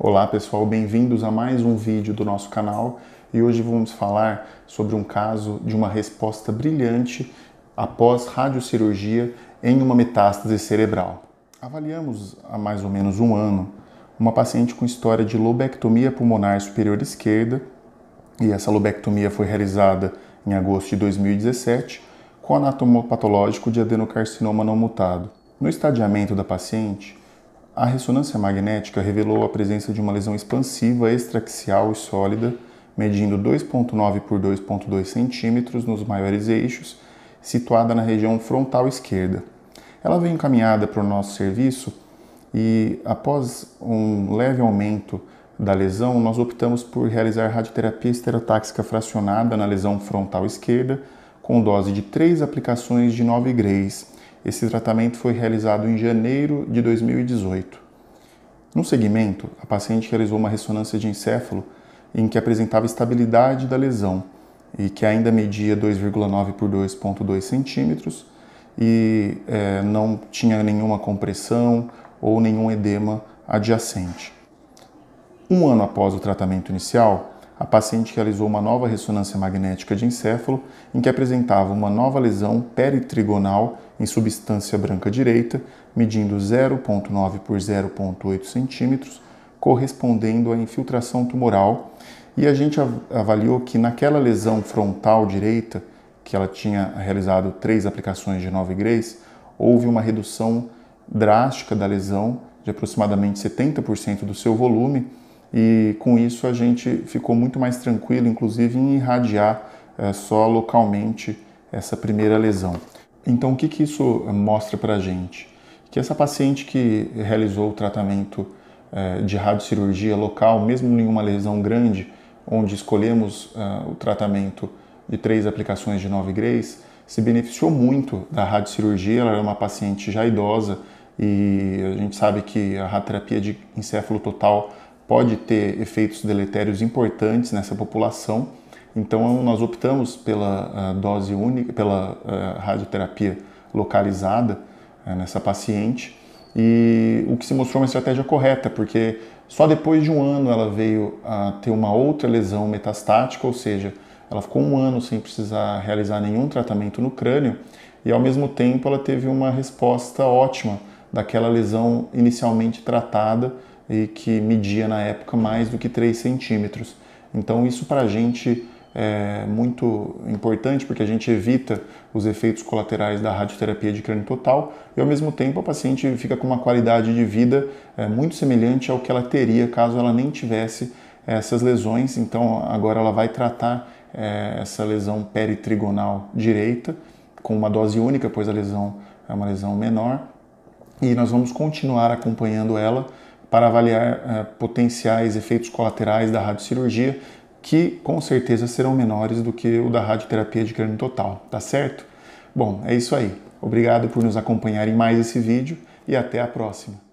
Olá pessoal, bem-vindos a mais um vídeo do nosso canal e hoje vamos falar sobre um caso de uma resposta brilhante após radiocirurgia em uma metástase cerebral. Avaliamos há mais ou menos um ano uma paciente com história de lobectomia pulmonar superior esquerda e essa lobectomia foi realizada em agosto de 2017 com anatomopatológico de adenocarcinoma não mutado. No estadiamento da paciente, a ressonância magnética revelou a presença de uma lesão expansiva extraxial e sólida, medindo 2,9 por 2,2 centímetros nos maiores eixos, situada na região frontal esquerda. Ela veio encaminhada para o nosso serviço e, após um leve aumento da lesão, nós optamos por realizar radioterapia esterotáxica fracionada na lesão frontal esquerda, com dose de 3 aplicações de 9 grays esse tratamento foi realizado em janeiro de 2018. No segmento, a paciente realizou uma ressonância de encéfalo em que apresentava estabilidade da lesão e que ainda media 2,9 por 2,2 centímetros e é, não tinha nenhuma compressão ou nenhum edema adjacente. Um ano após o tratamento inicial, a paciente realizou uma nova ressonância magnética de encéfalo, em que apresentava uma nova lesão peritrigonal em substância branca direita, medindo 0,9 por 0,8 centímetros, correspondendo à infiltração tumoral. E a gente avaliou que naquela lesão frontal direita, que ela tinha realizado três aplicações de 9 grays, houve uma redução drástica da lesão de aproximadamente 70% do seu volume e com isso a gente ficou muito mais tranquilo, inclusive em irradiar é, só localmente essa primeira lesão. Então, o que, que isso mostra para a gente? Que essa paciente que realizou o tratamento é, de radiocirurgia local, mesmo em uma lesão grande, onde escolhemos é, o tratamento de três aplicações de 9 grays, se beneficiou muito da radiocirurgia. Ela era é uma paciente já idosa e a gente sabe que a radioterapia de encéfalo total pode ter efeitos deletérios importantes nessa população. Então nós optamos pela eh, dose única, pela eh, radioterapia localizada eh, nessa paciente e o que se mostrou uma estratégia correta, porque só depois de um ano ela veio a ter uma outra lesão metastática, ou seja, ela ficou um ano sem precisar realizar nenhum tratamento no crânio e ao mesmo tempo ela teve uma resposta ótima daquela lesão inicialmente tratada e que media na época mais do que 3 centímetros. Então isso para a gente é muito importante porque a gente evita os efeitos colaterais da radioterapia de crânio total e ao mesmo tempo a paciente fica com uma qualidade de vida é, muito semelhante ao que ela teria caso ela nem tivesse essas lesões. Então agora ela vai tratar é, essa lesão peritrigonal direita com uma dose única, pois a lesão é uma lesão menor e nós vamos continuar acompanhando ela para avaliar uh, potenciais efeitos colaterais da radiocirurgia, que com certeza serão menores do que o da radioterapia de crânio total, tá certo? Bom, é isso aí. Obrigado por nos acompanhar em mais esse vídeo e até a próxima.